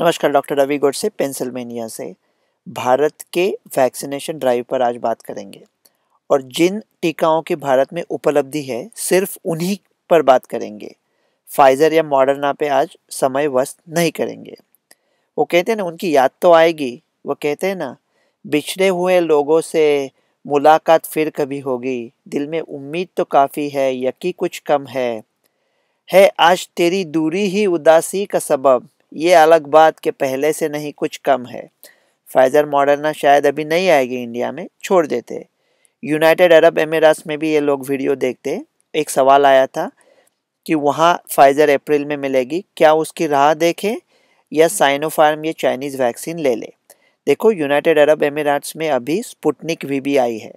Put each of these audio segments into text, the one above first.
नमस्कार डॉक्टर रवि गोड से पेंसिल्वेनिया से भारत के वैक्सीनेशन ड्राइव पर आज बात करेंगे और जिन टीकाओं की भारत में उपलब्धि है सिर्फ उन्हीं पर बात करेंगे फाइज़र या मॉडर्ना पे आज समय वस्त नहीं करेंगे वो कहते हैं ना उनकी याद तो आएगी वो कहते हैं ना बिछड़े हुए लोगों से मुलाकात फिर कभी होगी दिल में उम्मीद तो काफ़ी है यकी कुछ कम है है आज तेरी दूरी ही उदासी का सबब ये अलग बात कि पहले से नहीं कुछ कम है फाइज़र मॉडर्ना शायद अभी नहीं आएगी इंडिया में छोड़ देते यूनाइटेड अरब एमिरात में भी ये लोग वीडियो देखते एक सवाल आया था कि वहाँ फाइज़र अप्रैल में मिलेगी क्या उसकी राह देखें या साइनोफार्म ये चाइनीज़ वैक्सीन ले ले देखो यूनाइटेड अरब एमिराट्स में अभी स्पुटनिक वी भी आई है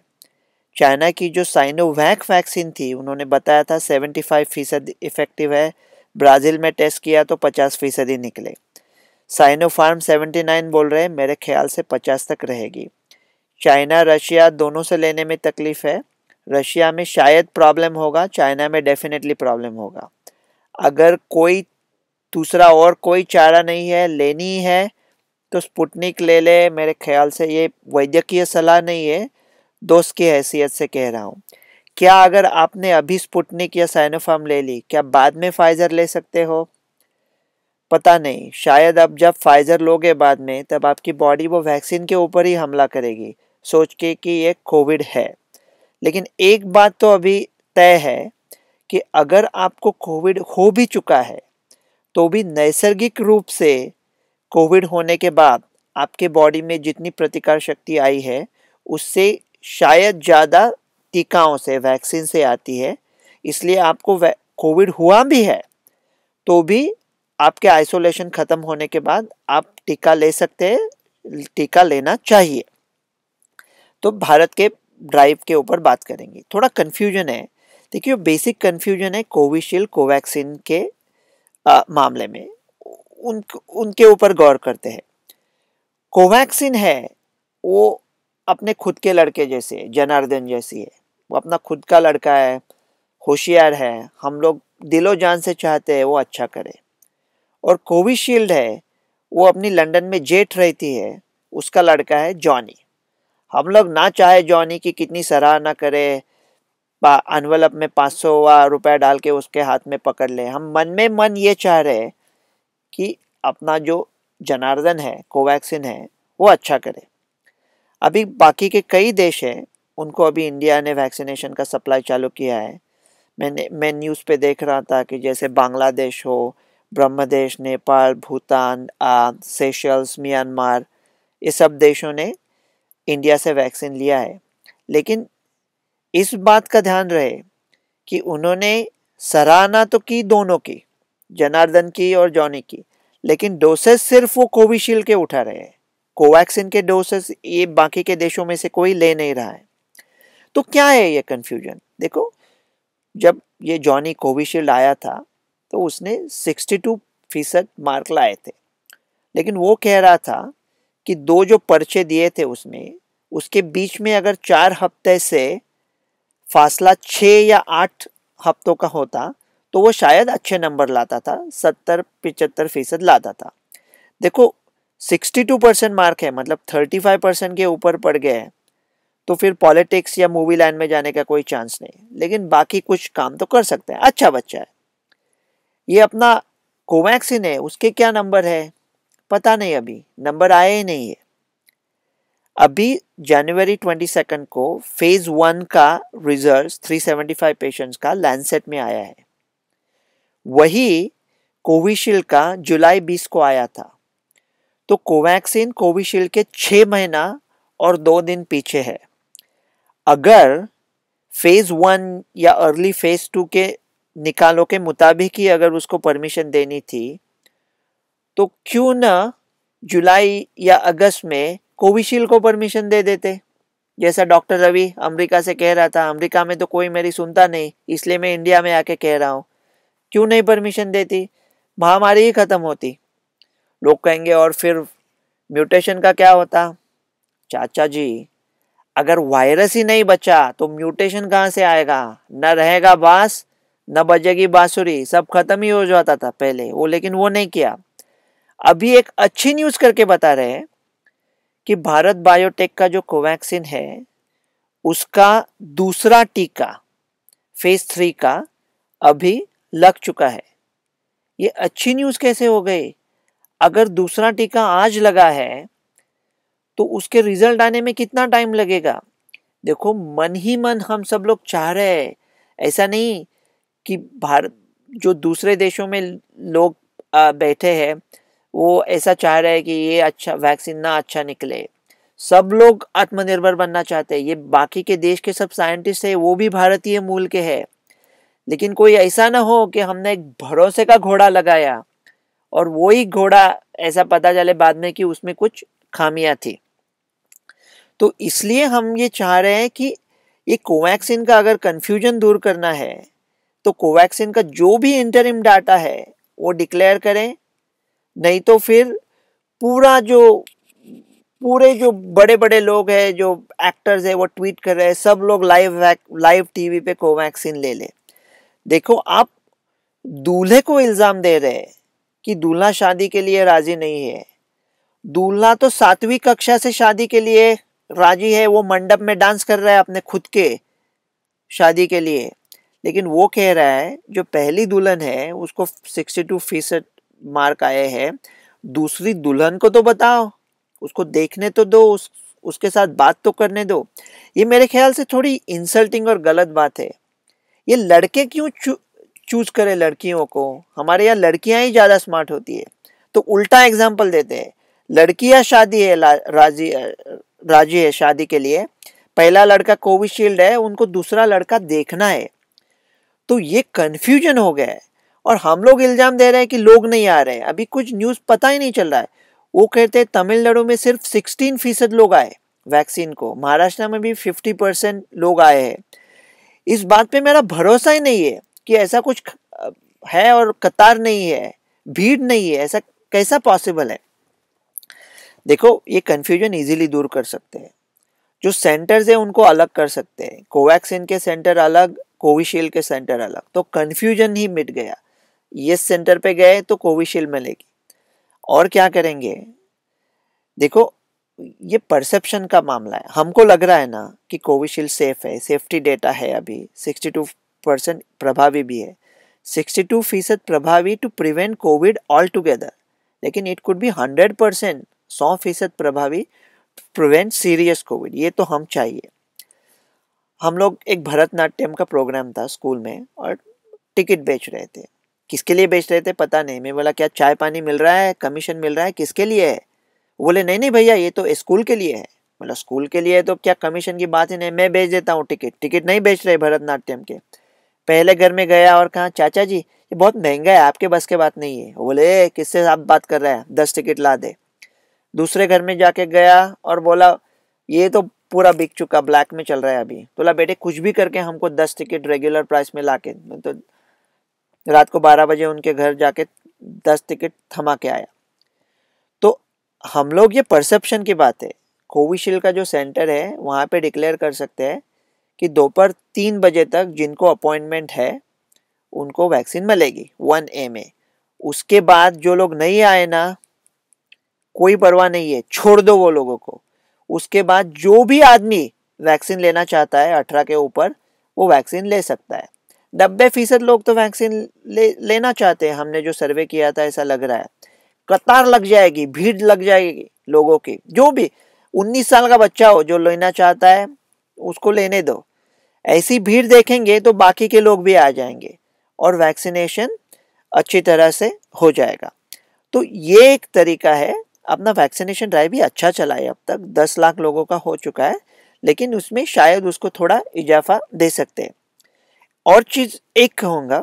चाइना की जो साइनोवैक वैक्सीन थी उन्होंने बताया था सेवेंटी फाइव फीसद इफ़ेक्टिव है ब्राज़ील में टेस्ट किया तो पचास फीसदी निकले साइनोफार्म सेवेंटी नाइन बोल रहे हैं मेरे ख्याल से पचास तक रहेगी चाइना रशिया दोनों से लेने में तकलीफ़ है रशिया में शायद प्रॉब्लम होगा चाइना में डेफिनेटली प्रॉब्लम होगा अगर कोई दूसरा और कोई चारा नहीं है लेनी है तो स्पुटनिक ले ले मेरे ख्याल से ये वैद्यकीय सलाह नहीं है दोस्त की हैसियत से कह रहा हूँ क्या अगर आपने अभी स्पुटनिक या साइनोफार्म ले ली क्या बाद में फाइज़र ले सकते हो पता नहीं शायद अब जब फाइज़र लोगे बाद में तब आपकी बॉडी वो वैक्सीन के ऊपर ही हमला करेगी सोच के कि ये कोविड है लेकिन एक बात तो अभी तय है कि अगर आपको कोविड हो भी चुका है तो भी नैसर्गिक रूप से कोविड होने के बाद आपके बॉडी में जितनी प्रतिकार शक्ति आई है उससे शायद ज़्यादा टीकाओं से वैक्सीन से आती है इसलिए आपको कोविड हुआ भी है तो भी आपके आइसोलेशन ख़त्म होने के बाद आप टीका ले सकते हैं टीका लेना चाहिए तो भारत के ड्राइव के ऊपर बात करेंगे थोड़ा कन्फ्यूजन है देखिए बेसिक कन्फ्यूजन है कोविशील्ड कोवैक्सीन के आ, मामले में उन उनके ऊपर गौर करते हैं कोवैक्सीन है वो अपने खुद के लड़के जैसे जनार्दन जैसी है वो अपना खुद का लड़का है होशियार है हम लोग दिलो जान से चाहते हैं वो अच्छा करे और कोविशील्ड है वो अपनी लंदन में जेठ रहती है उसका लड़का है जॉनी हम लोग ना चाहे जॉनी की कितनी सराहना करे अनवलप में पाँच सौ रुपया डाल के उसके हाथ में पकड़ ले हम मन में मन ये चाह रहे कि अपना जो जनार्दन है कोवैक्सिन है वो अच्छा करे अभी बाकी के कई देश हैं उनको अभी इंडिया ने वैक्सीनेशन का सप्लाई चालू किया है मैंने मैं न्यूज़ पे देख रहा था कि जैसे बांग्लादेश हो ब्रह्मदेश नेपाल भूटान सेशल्स म्यांमार ये सब देशों ने इंडिया से वैक्सीन लिया है लेकिन इस बात का ध्यान रहे कि उन्होंने सराहना तो की दोनों की जनार्दन की और जॉनी की लेकिन डोसेस सिर्फ वो कोविशील्ड के उठा रहे हैं कोवैक्सीन के डोसेस ये बाकी के देशों में से कोई ले नहीं रहा है तो क्या है ये कन्फ्यूजन देखो जब ये जॉनी कोविशील्ड आया था तो उसने 62 फीसद मार्क लाए थे लेकिन वो कह रहा था कि दो जो पर्चे दिए थे उसमें उसके बीच में अगर चार हफ्ते से फासला छः या आठ हफ्तों का होता तो वो शायद अच्छे नंबर लाता था सत्तर पिचहत्तर फीसद लाता था देखो सिक्सटी टू परसेंट मार्क है मतलब थर्टी फाइव परसेंट के ऊपर पड़ गए हैं तो फिर पॉलिटिक्स या मूवी लाइन में जाने का कोई चांस नहीं लेकिन बाकी कुछ काम तो कर सकते हैं अच्छा बच्चा है ये अपना कोवैक्सीन है उसके क्या नंबर है पता नहीं अभी नंबर आए ही नहीं है अभी जनवरी ट्वेंटी सेकेंड को फेज वन का result three seventy five patients का लैंडसेट में आया है वही कोविशील्ड का जुलाई बीस को आया था तो कोवैक्सीन कोविशील्ड के छः महीना और दो दिन पीछे है अगर फेज़ वन या अर्ली फेज़ टू के निकालों के मुताबिक ही अगर उसको परमिशन देनी थी तो क्यों ना जुलाई या अगस्त में कोविशील्ड को परमिशन दे देते जैसा डॉक्टर रवि अमेरिका से कह रहा था अमेरिका में तो कोई मेरी सुनता नहीं इसलिए मैं इंडिया में आके कह रहा हूँ क्यों नहीं परमिशन देती महामारी ही ख़त्म होती लोग कहेंगे और फिर म्यूटेशन का क्या होता चाचा जी अगर वायरस ही नहीं बचा तो म्यूटेशन कहाँ से आएगा न रहेगा बांस न बजेगी बांसुरी सब खत्म ही हो जाता था पहले वो लेकिन वो नहीं किया अभी एक अच्छी न्यूज़ करके बता रहे हैं कि भारत बायोटेक का जो कोवैक्सीन है उसका दूसरा टीका फेज थ्री का अभी लग चुका है ये अच्छी न्यूज़ कैसे हो गई अगर दूसरा टीका आज लगा है तो उसके रिजल्ट आने में कितना टाइम लगेगा देखो मन ही मन हम सब लोग चाह रहे हैं ऐसा नहीं कि भारत जो दूसरे देशों में लोग बैठे हैं वो ऐसा चाह रहे हैं कि ये अच्छा वैक्सीन ना अच्छा निकले सब लोग आत्मनिर्भर बनना चाहते हैं ये बाकी के देश के सब साइंटिस्ट है वो भी भारतीय मूल के है लेकिन कोई ऐसा ना हो कि हमने एक भरोसे का घोड़ा लगाया और वो ही घोड़ा ऐसा पता चले बाद में कि उसमें कुछ खामियां थी तो इसलिए हम ये चाह रहे हैं कि ये कोवैक्सिन का अगर कन्फ्यूजन दूर करना है तो कोवैक्सिन का जो भी इंटरिम डाटा है वो डिक्लेयर करें नहीं तो फिर पूरा जो पूरे जो बड़े बड़े लोग हैं जो एक्टर्स हैं वो ट्वीट कर रहे हैं सब लोग लाइव लाइव टीवी पे कोवैक्सीन ले ले देखो आप दूल्हे को इल्ज़ाम दे रहे हैं कि दूल्हा शादी के लिए राज़ी नहीं है दूल्हा तो सातवीं कक्षा से शादी के लिए राजी है वो मंडप में डांस कर रहा है अपने खुद के शादी के लिए लेकिन वो कह रहा है जो पहली दुल्हन है उसको सिक्सटी टू फीसद मार्क आए हैं दूसरी दुल्हन को तो बताओ उसको देखने तो दो उस उसके साथ बात तो करने दो ये मेरे ख्याल से थोड़ी इंसल्टिंग और गलत बात है ये लड़के क्यों चू, चूज करें लड़कियों को हमारे यहाँ लड़कियाँ ही ज़्यादा स्मार्ट होती है तो उल्टा एग्जाम्पल देते हैं लड़कियां शादी है राजी राजी है शादी के लिए पहला लड़का कोविशील्ड है उनको दूसरा लड़का देखना है तो ये कन्फ्यूजन हो गया है और हम लोग इल्ज़ाम दे रहे हैं कि लोग नहीं आ रहे हैं अभी कुछ न्यूज़ पता ही नहीं चल रहा है वो कहते हैं तमिलनाडु में सिर्फ सिक्सटीन फीसद लोग आए वैक्सीन को महाराष्ट्र में भी फिफ्टी परसेंट लोग आए हैं इस बात पे मेरा भरोसा ही नहीं है कि ऐसा कुछ है और कतार नहीं है भीड़ नहीं है ऐसा कैसा पॉसिबल है देखो ये कन्फ्यूजन ईजिली दूर कर सकते हैं जो सेंटर्स हैं उनको अलग कर सकते हैं कोवैक्सिन के सेंटर अलग कोविशील्ड के सेंटर अलग तो कन्फ्यूजन ही मिट गया ये सेंटर पे गए तो कोविशील्ड मिलेगी और क्या करेंगे देखो ये परसेप्शन का मामला है हमको लग रहा है ना कि कोविशील्ड सेफ है सेफ्टी डेटा है अभी 62 परसेंट प्रभावी भी है 62 फीसद प्रभावी to prevent Covid all together लेकिन इट कुड भी हंड्रेड परसेंट सौ फीसद प्रभावी प्रिवेंट सीरियस कोविड ये तो हम चाहिए हम लोग एक भरतनाट्यम का प्रोग्राम था स्कूल में और टिकट बेच रहे थे किसके लिए बेच रहे थे पता नहीं मैं बोला क्या चाय पानी मिल रहा है कमीशन मिल रहा है किसके लिए है बोले नहीं नहीं भैया ये तो स्कूल के लिए है मतलब स्कूल के लिए तो क्या कमीशन की बात ही नहीं मैं बेच देता हूँ टिकट टिकट नहीं बेच रहे भरतनाट्यम के पहले घर में गया और कहा चाचा जी ये बहुत महंगा है आपके बस के बात नहीं है बोले किससे आप बात कर रहे हैं दस टिकट ला दे दूसरे घर में जाके गया और बोला ये तो पूरा बिक चुका ब्लैक में चल रहा है अभी तो बोला बेटे कुछ भी करके हमको दस टिकट रेगुलर प्राइस में ला के तो रात को बारह बजे उनके घर जाके दस टिकट थमा के आया तो हम लोग ये परसेप्शन की बात है कोविशील्ड का जो सेंटर है वहाँ पे डिक्लेयर कर सकते हैं कि दोपहर तीन बजे तक जिनको अपॉइंटमेंट है उनको वैक्सीन मिलेगी वन ए में उसके बाद जो लोग नहीं आए ना कोई परवाह नहीं है छोड़ दो वो लोगों को उसके बाद जो भी आदमी वैक्सीन लेना चाहता है अठारह के ऊपर वो वैक्सीन ले सकता है नब्बे फीसद लोग तो वैक्सीन ले लेना चाहते हैं हमने जो सर्वे किया था ऐसा लग रहा है कतार लग जाएगी भीड़ लग जाएगी लोगों की जो भी उन्नीस साल का बच्चा हो जो लेना चाहता है उसको लेने दो ऐसी भीड़ देखेंगे तो बाकी के लोग भी आ जाएंगे और वैक्सीनेशन अच्छी तरह से हो जाएगा तो ये एक तरीका है अपना वैक्सीनेशन ड्राइव भी अच्छा चला है अब तक दस लाख लोगों का हो चुका है लेकिन उसमें शायद उसको थोड़ा इजाफा दे सकते हैं और चीज़ एक कहूँगा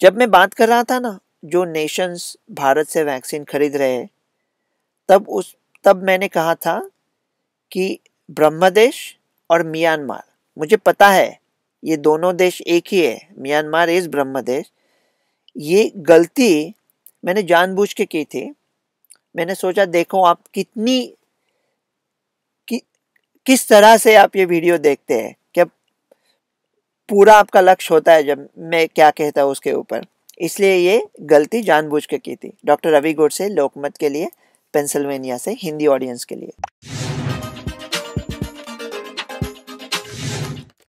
जब मैं बात कर रहा था ना जो नेशंस भारत से वैक्सीन खरीद रहे हैं तब उस तब मैंने कहा था कि ब्रह्मदेश और म्यांमार मुझे पता है ये दोनों देश एक ही है म्यांमार इज़ ब्रह्मदेश ये गलती मैंने जानबूझ के की थी मैंने सोचा देखो आप कितनी कि, किस तरह से आप ये वीडियो देखते हैं क्या पूरा आपका लक्ष्य होता है जब मैं क्या कहता हूँ उसके ऊपर इसलिए ये गलती जानबूझ के की थी डॉक्टर रवि से लोकमत के लिए पेंसिल्वेनिया से हिंदी ऑडियंस के लिए